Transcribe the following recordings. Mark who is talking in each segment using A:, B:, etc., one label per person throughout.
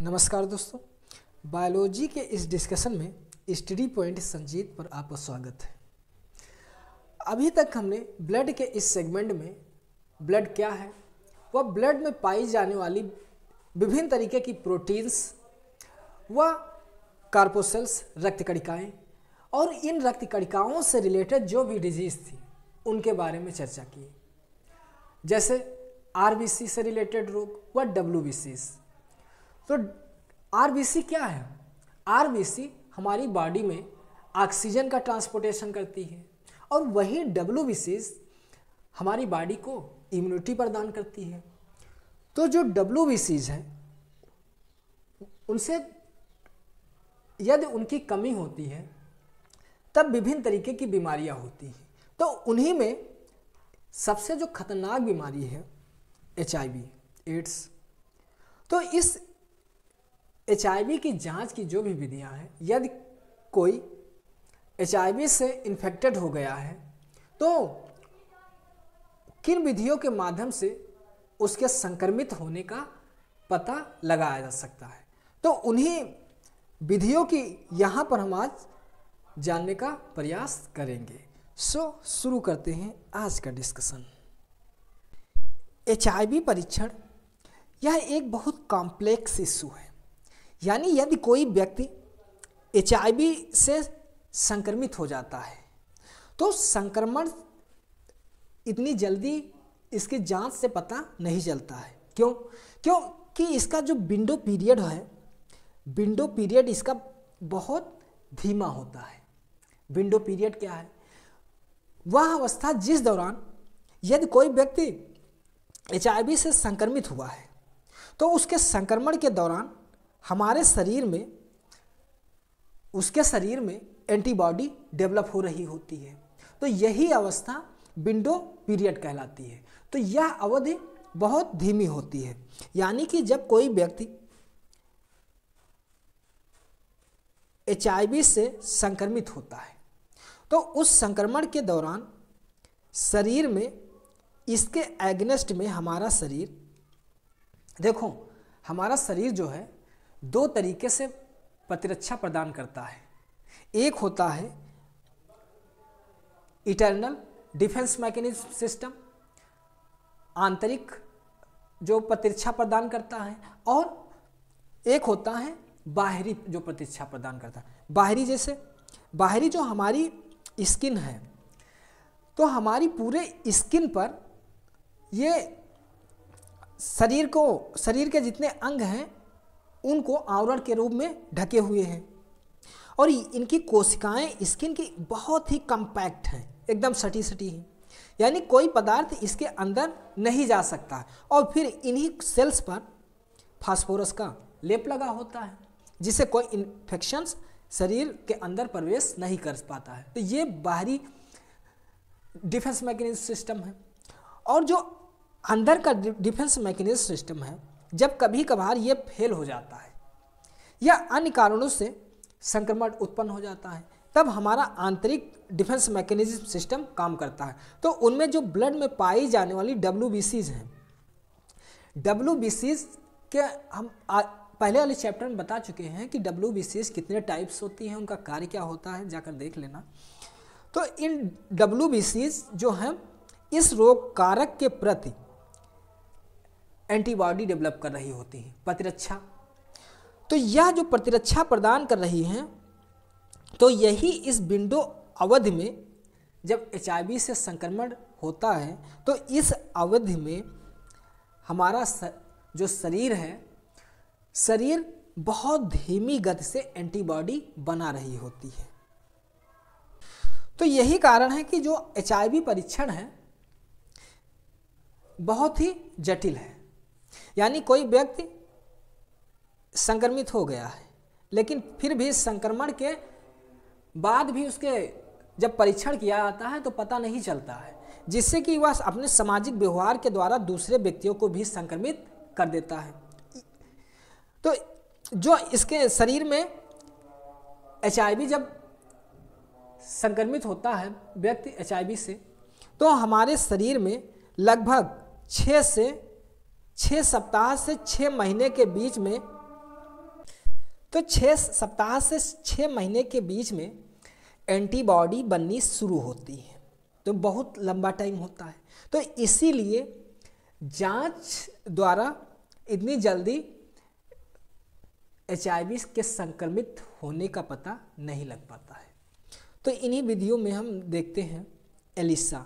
A: नमस्कार दोस्तों बायोलॉजी के इस डिस्कशन में स्टडी पॉइंट संजीत पर आपका स्वागत है अभी तक हमने ब्लड के इस सेगमेंट में ब्लड क्या है वह ब्लड में पाई जाने वाली विभिन्न तरीके की प्रोटीन्स व कार्पोसेल्स कणिकाएँ और इन कणिकाओं से रिलेटेड जो भी डिजीज़ थी उनके बारे में चर्चा की जैसे आर से रिलेटेड रोग व डब्ल्यू तो आर क्या है आर हमारी बॉडी में ऑक्सीजन का ट्रांसपोर्टेशन करती है और वही डब्ल्यू हमारी बॉडी को इम्यूनिटी प्रदान करती है तो जो डब्ल्यू हैं उनसे यदि उनकी कमी होती है तब विभिन्न तरीके की बीमारियां होती हैं तो उन्हीं में सबसे जो खतरनाक बीमारी है एच एड्स तो इस एच की जांच की जो भी विधियां हैं यदि कोई एच से इन्फेक्टेड हो गया है तो किन विधियों के माध्यम से उसके संक्रमित होने का पता लगाया जा सकता है तो उन्हीं विधियों की यहाँ पर हम आज जानने का प्रयास करेंगे सो शुरू करते हैं आज का डिस्कशन एच परीक्षण यह एक बहुत कॉम्प्लेक्स इशू है यानी यदि कोई व्यक्ति एच से संक्रमित हो जाता है तो संक्रमण इतनी जल्दी इसकी जांच से पता नहीं चलता है क्यों क्योंकि इसका जो विंडो पीरियड है विंडो पीरियड इसका बहुत धीमा होता है विंडो पीरियड क्या है वह अवस्था जिस दौरान यदि कोई व्यक्ति एच से संक्रमित हुआ है तो उसके संक्रमण के दौरान हमारे शरीर में उसके शरीर में एंटीबॉडी डेवलप हो रही होती है तो यही अवस्था विंडो पीरियड कहलाती है तो यह अवधि बहुत धीमी होती है यानी कि जब कोई व्यक्ति एच से संक्रमित होता है तो उस संक्रमण के दौरान शरीर में इसके एग्नेस्ट में हमारा शरीर देखो हमारा शरीर जो है दो तरीके से प्रतिरक्षा प्रदान करता है एक होता है इटर्नल डिफेंस मैकेनिज्म सिस्टम आंतरिक जो प्रतिरक्षा प्रदान करता है और एक होता है बाहरी जो प्रतिरक्षा प्रदान करता है बाहरी जैसे बाहरी जो हमारी स्किन है तो हमारी पूरे स्किन पर ये शरीर को शरीर के जितने अंग हैं उनको आवरण के रूप में ढके हुए हैं और इनकी कोशिकाएं स्किन की बहुत ही कम्पैक्ट हैं एकदम सटी सटी हैं यानी कोई पदार्थ इसके अंदर नहीं जा सकता और फिर इन्हीं सेल्स पर फास्फोरस का लेप लगा होता है जिससे कोई इन्फेक्शंस शरीर के अंदर प्रवेश नहीं कर पाता है तो ये बाहरी डिफेंस मैकेनिज्म सिस्टम है और जो अंदर का डिफेंस मैकेनिज्म सिस्टम है जब कभी कभार ये फेल हो जाता है या अन्य कारणों से संक्रमण उत्पन्न हो जाता है तब हमारा आंतरिक डिफेंस मैकेनिज्म सिस्टम काम करता है तो उनमें जो ब्लड में पाई जाने वाली डब्ल्यू हैं डब्ल्यू के हम आ, पहले वाले चैप्टर में बता चुके हैं कि डब्ल्यू कितने टाइप्स होती हैं उनका कार्य क्या होता है जाकर देख लेना तो इन डब्ल्यू जो हैं इस रोग कारक के प्रति एंटीबॉडी डेवलप कर रही होती हैं प्रतिरक्षा तो यह जो प्रतिरक्षा प्रदान कर रही हैं तो यही इस विंडो अवधि में जब एच से संक्रमण होता है तो इस अवधि में हमारा जो शरीर है शरीर बहुत धीमी गति से एंटीबॉडी बना रही होती है तो यही कारण है कि जो एच परीक्षण है बहुत ही जटिल है यानी कोई व्यक्ति संक्रमित हो गया है लेकिन फिर भी संक्रमण के बाद भी उसके जब परीक्षण किया जाता है तो पता नहीं चलता है जिससे कि वह अपने सामाजिक व्यवहार के द्वारा दूसरे व्यक्तियों को भी संक्रमित कर देता है तो जो इसके शरीर में एच जब संक्रमित होता है व्यक्ति एच से तो हमारे शरीर में लगभग छः से छः सप्ताह से छः महीने के बीच में तो छः सप्ताह से छः महीने के बीच में एंटीबॉडी बननी शुरू होती है तो बहुत लंबा टाइम होता है तो इसीलिए जांच द्वारा इतनी जल्दी एच के संक्रमित होने का पता नहीं लग पाता है तो इन्हीं विधियों में हम देखते हैं एलिसा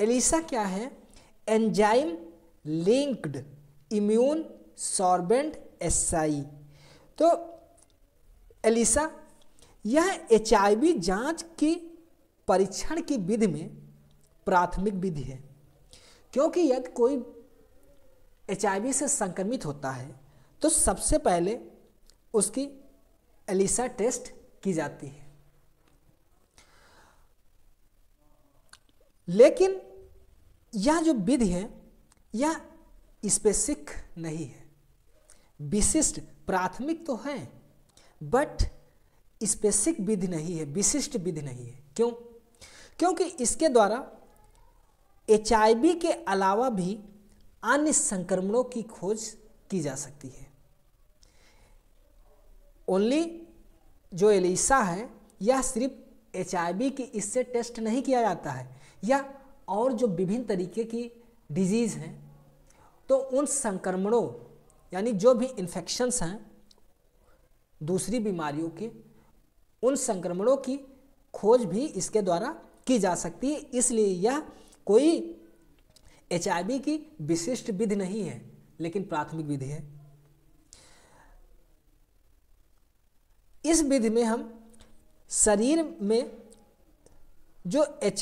A: एलिसा क्या है enzyme linked immune sorbent S तो एलिसा यह एच जांच की परीक्षण की विधि में प्राथमिक विधि है क्योंकि यदि कोई एच से संक्रमित होता है तो सबसे पहले उसकी एलिसा टेस्ट की जाती है लेकिन यह जो विधि है या स्पेसिक नहीं है विशिष्ट प्राथमिक तो है बट स्पेसिक विधि नहीं है विशिष्ट विधि नहीं है क्यों क्योंकि इसके द्वारा एच के अलावा भी अन्य संक्रमणों की खोज की जा सकती है ओनली जो एलिसा है यह सिर्फ एच की इससे टेस्ट नहीं किया जाता है या और जो विभिन्न तरीके की डिजीज़ हैं तो उन संक्रमणों यानी जो भी इन्फेक्शंस हैं दूसरी बीमारियों के उन संक्रमणों की खोज भी इसके द्वारा की जा सकती है इसलिए यह कोई एच की विशिष्ट विधि नहीं है लेकिन प्राथमिक विधि है इस विधि में हम शरीर में जो एच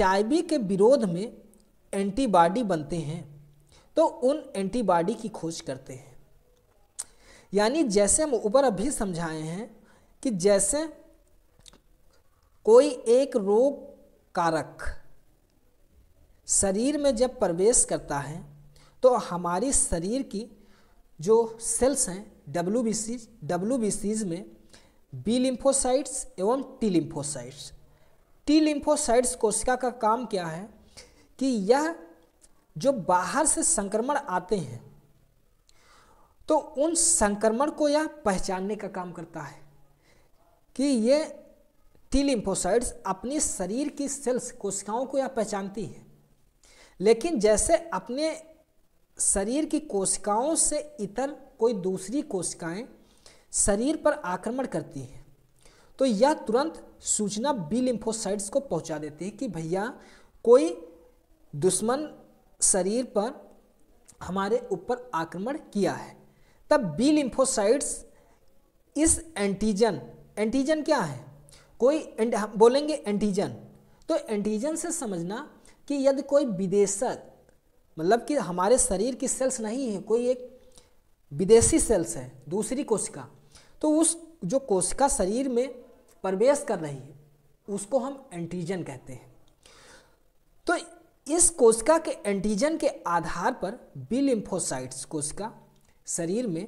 A: के विरोध में एंटीबॉडी बनते हैं तो उन एंटीबॉडी की खोज करते हैं यानी जैसे हम ऊपर अभी समझाए हैं कि जैसे कोई एक रोग कारक शरीर में जब प्रवेश करता है तो हमारी शरीर की जो सेल्स हैं W B Cs W B Cs में बी लिम्फोसाइट्स एवं टी लिम्फोसाइट्स टी लिम्फोसाइट्स कोशिका का काम क्या है कि यह जो बाहर से संक्रमण आते हैं तो उन संक्रमण को यह पहचानने का काम करता है कि ये टी लिम्फोसाइड्स अपने शरीर की सेल्स कोशिकाओं को यह पहचानती है लेकिन जैसे अपने शरीर की कोशिकाओं से इतर कोई दूसरी कोशिकाएं शरीर पर आक्रमण करती हैं तो यह तुरंत सूचना बी लिम्फोसाइड्स को पहुंचा देती है कि भैया कोई दुश्मन शरीर पर हमारे ऊपर आक्रमण किया है तब बी लिम्फोसाइट्स इस एंटीजन एंटीजन क्या है कोई एंट, बोलेंगे एंटीजन तो एंटीजन से समझना कि यदि कोई विदेशक मतलब कि हमारे शरीर की सेल्स नहीं है कोई एक विदेशी सेल्स है दूसरी कोशिका तो उस जो कोशिका शरीर में प्रवेश कर रही है उसको हम एंटीजन कहते हैं तो इस कोशिका के एंटीजन के आधार पर बी लिम्फोसाइट्स कोशिका शरीर में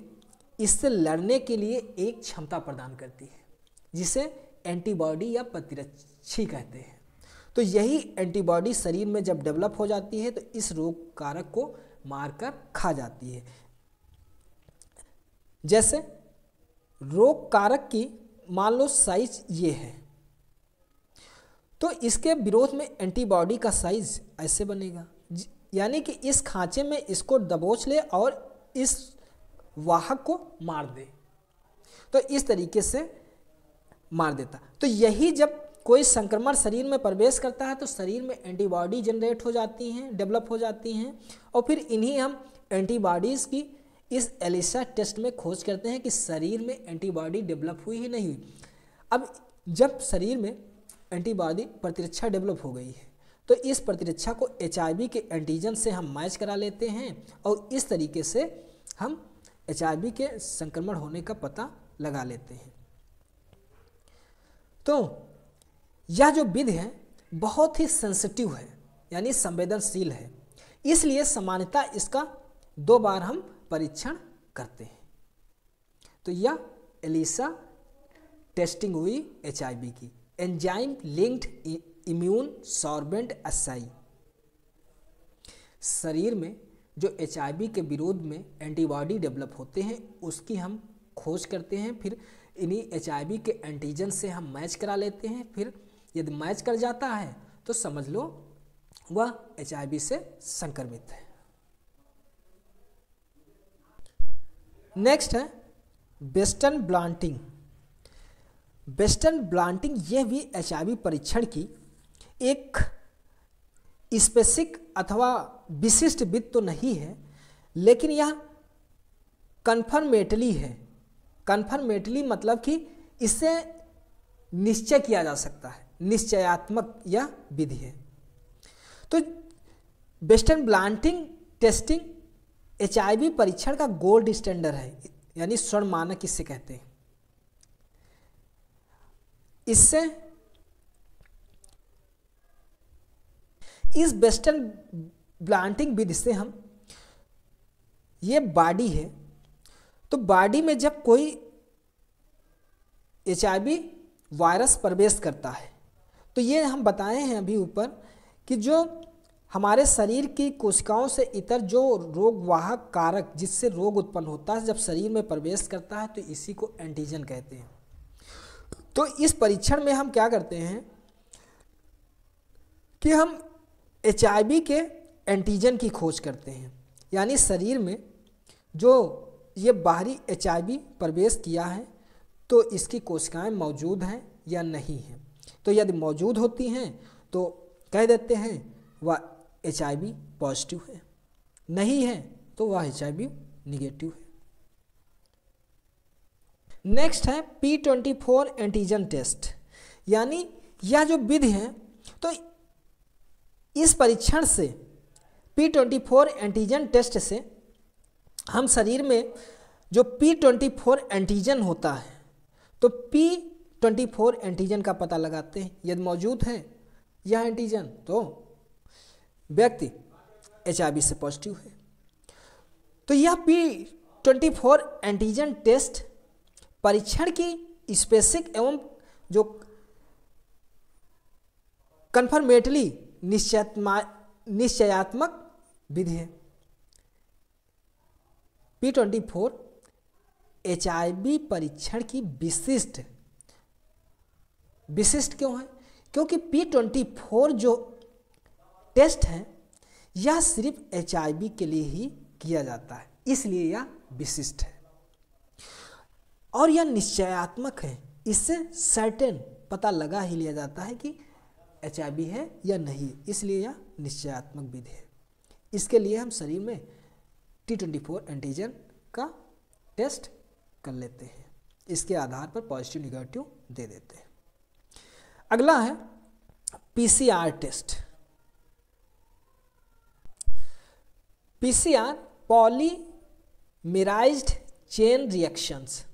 A: इससे लड़ने के लिए एक क्षमता प्रदान करती है जिसे एंटीबॉडी या प्रतिरक्षी कहते हैं तो यही एंटीबॉडी शरीर में जब डेवलप हो जाती है तो इस रोग कारक को मारकर खा जाती है जैसे रोग कारक की मान लो साइज ये है तो इसके विरोध में एंटीबॉडी का साइज ऐसे बनेगा यानी कि इस खांचे में इसको दबोच ले और इस वाहक को मार दे तो इस तरीके से मार देता तो यही जब कोई संक्रमण शरीर में प्रवेश करता है तो शरीर में एंटीबॉडी जनरेट हो जाती हैं डेवलप हो जाती हैं और फिर इन्हीं हम एंटीबॉडीज़ की इस एलिसा टेस्ट में खोज करते हैं कि शरीर में एंटीबॉडी डेवलप हुई ही नहीं अब जब शरीर में एंटीबॉडी प्रतिरक्षा डेवलप हो गई है तो इस प्रतिरक्षा को एच के एंटीजन से हम मैच करा लेते हैं और इस तरीके से हम एच के संक्रमण होने का पता लगा लेते हैं तो यह जो विध है बहुत ही सेंसिटिव है यानी संवेदनशील है इसलिए सामान्यता इसका दो बार हम परीक्षण करते हैं तो यह एलिसा टेस्टिंग हुई एच की enzyme linked immune sorbent assay शरीर में जो एच के विरोध में एंटीबॉडी डेवलप होते हैं उसकी हम खोज करते हैं फिर इन्हीं एच के एंटीजन से हम मैच करा लेते हैं फिर यदि मैच कर जाता है तो समझ लो वह एच से संक्रमित है नेक्स्ट है वेस्टर्न ब्लांटिंग वेस्टर्न ब्लांटिंग यह भी एच परीक्षण की एक स्पेसिक अथवा विशिष्ट वित्त तो नहीं है लेकिन यह कन्फर्मेटली है कन्फर्मेटली मतलब कि इससे निश्चय किया जा सकता है निश्चयात्मक यह विधि है तो वेस्टर्न ब्लांटिंग टेस्टिंग एच परीक्षण का गोल्ड स्टैंडर्ड है यानी स्वर्ण मानक इससे कहते हैं इससे इस वेस्टर्न ब्लांटिंग विधि से हम ये बॉडी है तो बॉडी में जब कोई एच वायरस प्रवेश करता है तो ये हम बताए हैं अभी ऊपर कि जो हमारे शरीर की कोशिकाओं से इतर जो रोगवाहक कारक जिससे रोग उत्पन्न होता है जब शरीर में प्रवेश करता है तो इसी को एंटीजन कहते हैं तो इस परीक्षण में हम क्या करते हैं कि हम एच के एंटीजन की खोज करते हैं यानी शरीर में जो ये बाहरी एच प्रवेश किया है तो इसकी कोशिकाएं मौजूद हैं या नहीं हैं तो यदि मौजूद होती हैं तो कह देते हैं वह एच पॉजिटिव है नहीं है तो वह एच नेगेटिव है नेक्स्ट है P twenty four antigen test यानी यह जो विधि है तो इस परीक्षण से P twenty four antigen test से हम शरीर में जो पी ट्वेंटी फोर एंटीजन होता है तो पी ट्वेंटी फोर एंटीजन का पता लगाते हैं यदि मौजूद है यह एंटीजन तो व्यक्ति एच से पॉजिटिव है तो यह P twenty four antigen test परीक्षण की स्पेसिक एवं जो कन्फर्मेटली निश्चयात्मा निश्चयात्मक विधि है पी ट्वेंटी फोर एच परीक्षण की विशिष्ट विशिष्ट क्यों है क्योंकि पी ट्वेंटी फोर जो टेस्ट है यह सिर्फ एच के लिए ही किया जाता है इसलिए यह विशिष्ट है और यह निश्चयात्मक है इससे सर्टेन पता लगा ही लिया जाता है कि एच है या नहीं इसलिए यह निश्चयात्मक विधि है इसके लिए हम शरीर में टी ट्वेंटी फोर एंटीजन का टेस्ट कर लेते हैं इसके आधार पर पॉजिटिव निगेटिव दे देते हैं अगला है PCR test PCR polymerized chain reactions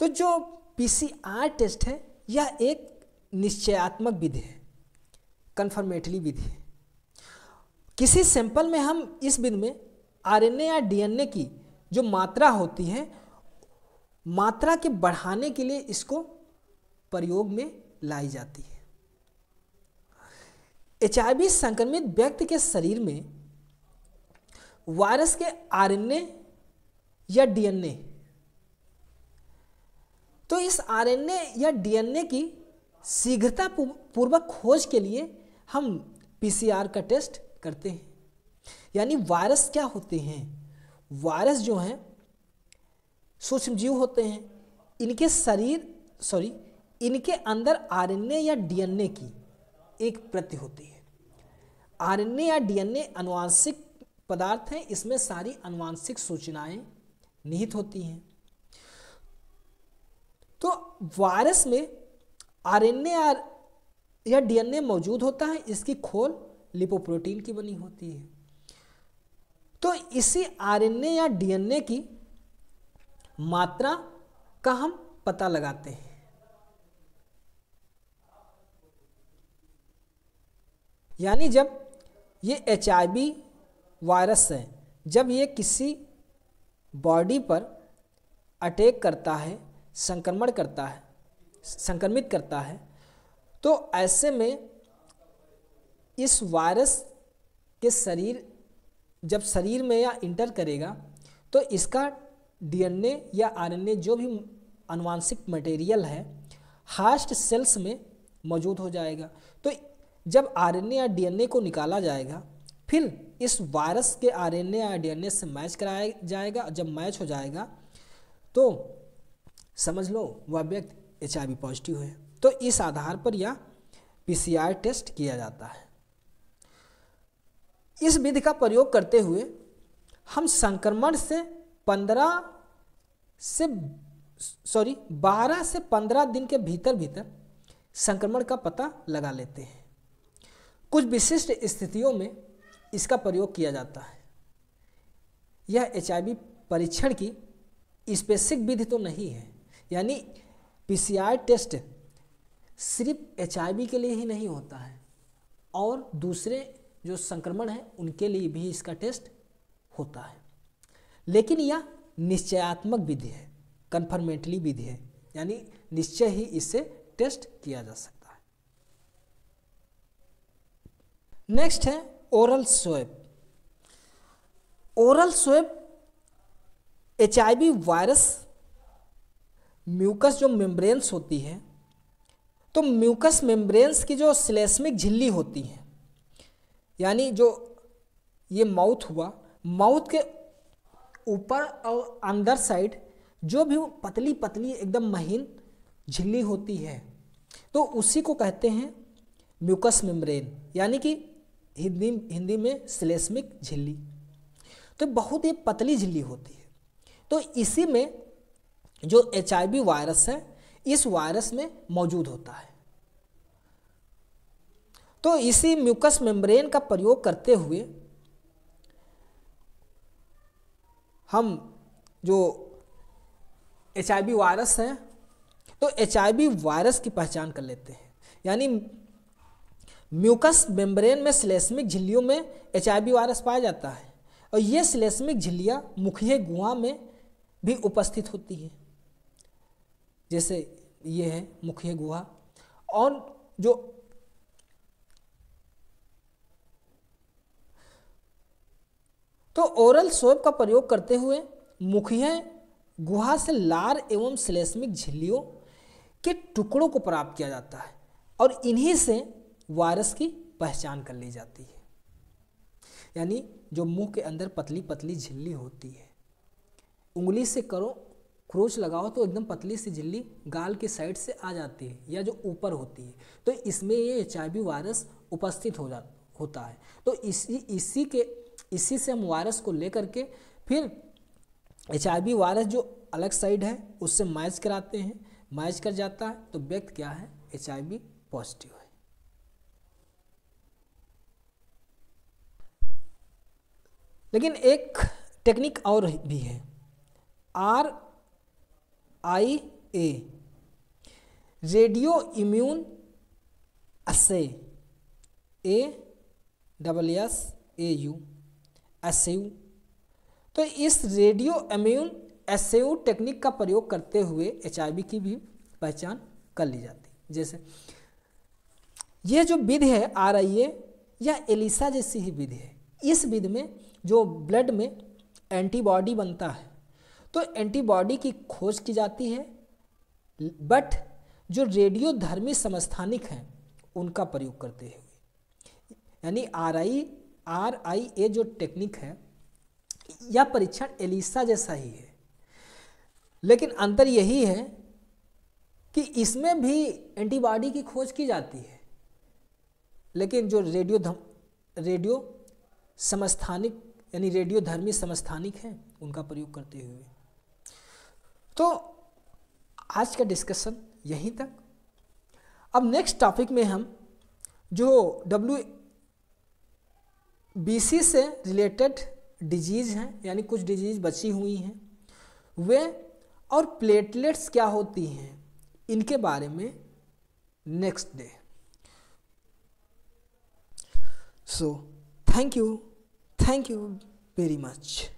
A: तो जो पीसीआर टेस्ट है यह एक निश्चयात्मक विधि है कन्फर्मेटली विधि है किसी सैंपल में हम इस विधि में आरएनए या डीएनए की जो मात्रा होती है मात्रा के बढ़ाने के लिए इसको प्रयोग में लाई जाती है एच संक्रमित व्यक्ति के शरीर में वायरस के आरएनए या डीएनए तो इस आरएनए या डीएनए की शीघ्रता पूर्वक खोज के लिए हम पीसीआर का टेस्ट करते हैं यानी वायरस क्या होते हैं वायरस जो हैं सूक्ष्म जीव होते हैं इनके शरीर सॉरी इनके अंदर आरएनए या डीएनए की एक प्रति होती है आरएनए या डीएनए अनुवांशिक पदार्थ हैं इसमें सारी अनुवांशिक सूचनाएं निहित होती हैं तो वायरस में आरएनए आर या डीएनए मौजूद होता है इसकी खोल लिपोप्रोटीन की बनी होती है तो इसी आरएनए या डीएनए की मात्रा का हम पता लगाते हैं यानी जब ये एच वायरस है जब ये किसी बॉडी पर अटैक करता है संक्रमण करता है संक्रमित करता है तो ऐसे में इस वायरस के शरीर जब शरीर में या इंटर करेगा तो इसका डीएनए या आरएनए जो भी अनुवांशिक मटेरियल है हास्ट सेल्स में मौजूद हो जाएगा तो जब आरएनए या डीएनए को निकाला जाएगा फिर इस वायरस के आरएनए या डीएनए से मैच कराया जाएगा जब मैच हो जाएगा तो समझ लो वह व्यक्ति एच पॉजिटिव है तो इस आधार पर यह पी टेस्ट किया जाता है इस विधि का प्रयोग करते हुए हम संक्रमण से पंद्रह से सॉरी बारह से पंद्रह दिन के भीतर भीतर संक्रमण का पता लगा लेते हैं कुछ विशिष्ट स्थितियों में इसका प्रयोग किया जाता है यह एच परीक्षण की स्पेसिफिक विधि तो नहीं है यानी पीसीआर टेस्ट सिर्फ एच के लिए ही नहीं होता है और दूसरे जो संक्रमण है उनके लिए भी इसका टेस्ट होता है लेकिन यह निश्चयात्मक विधि है कन्फर्मेंटली विधि है यानी निश्चय ही इसे टेस्ट किया जा सकता है नेक्स्ट है oral swab oral swab H virus mucus जो मेम्ब्रेन्स होती है तो म्यूकस मेम्ब्रेन्स की जो स्लेस्मिक झिल्ली होती है यानी जो ये माउथ हुआ माउथ के ऊपर और अंदर साइड जो भी पतली पतली एकदम महीन झिल्ली होती है तो उसी को कहते हैं म्यूकस मेम्ब्रेन यानी कि हिंदी हिंदी में स्लेस्मिक झिल्ली तो बहुत ही पतली झिल्ली होती है तो इसी में जो एच वायरस है इस वायरस में मौजूद होता है तो इसी म्यूकस मेम्ब्रेन का प्रयोग करते हुए हम जो एच वायरस है तो एच वायरस की पहचान कर लेते हैं यानी म्यूकस मेम्ब्रेन में स्लेस्मिक झिल्लियों में एच वायरस पाया जाता है और ये स्लेस्मिक झिल्लियाँ मुखिया गुहा में भी उपस्थित होती हैं जैसे ये है मुख्य गुहा और जो तो ओरल सोप का प्रयोग करते हुए मुख्य गुहा से लार एवं श्लेष्मिक झिल्लियों के टुकड़ों को प्राप्त किया जाता है और इन्हीं से वायरस की पहचान कर ली जाती है यानी जो मुंह के अंदर पतली पतली झिल्ली होती है उंगली से करो क्रोच लगाओ तो एकदम पतली सी झिल्ली गाल के साइड से आ जाती है या जो ऊपर होती है तो इसमें ये एच वायरस उपस्थित हो जा होता है तो इसी इसी के इसी से हम वायरस को लेकर के फिर एच वायरस जो अलग साइड है उससे मैच कराते हैं मैच कर जाता है तो व्यक्ति क्या है एच पॉजिटिव है लेकिन एक टेक्निक और भी है R I A radio immune assay A double S A U S U तो इस radio immune S U technique का प्रयोग करते हुए एच की भी पहचान कर ली जाती जैसे ये जो विधि है आर आई ए या एलिसा जैसी ही विधि है इस विधि में जो ब्लड में एंटीबॉडी बनता है तो एंटीबॉडी की खोज की जाती है बट जो रेडियोधर्मी समस्थानिक हैं उनका प्रयोग करते हुए यानी आर आई आर आई ए जो टेक्निक है यह परीक्षण एलिसा जैसा ही है लेकिन अंतर यही है कि इसमें भी एंटीबॉडी की खोज की जाती है लेकिन जो रेडियो धम, रेडियो समस्थानिक यानी रेडियोधर्मी समस्थानिक हैं उनका प्रयोग करते हुए तो आज का डिस्कशन यहीं तक अब नेक्स्ट टॉपिक में हम जो डब्ल्यू बी से रिलेटेड डिजीज़ हैं यानी कुछ डिजीज़ बची हुई हैं वे और प्लेटलेट्स क्या होती हैं इनके बारे में next day so thank you thank you very much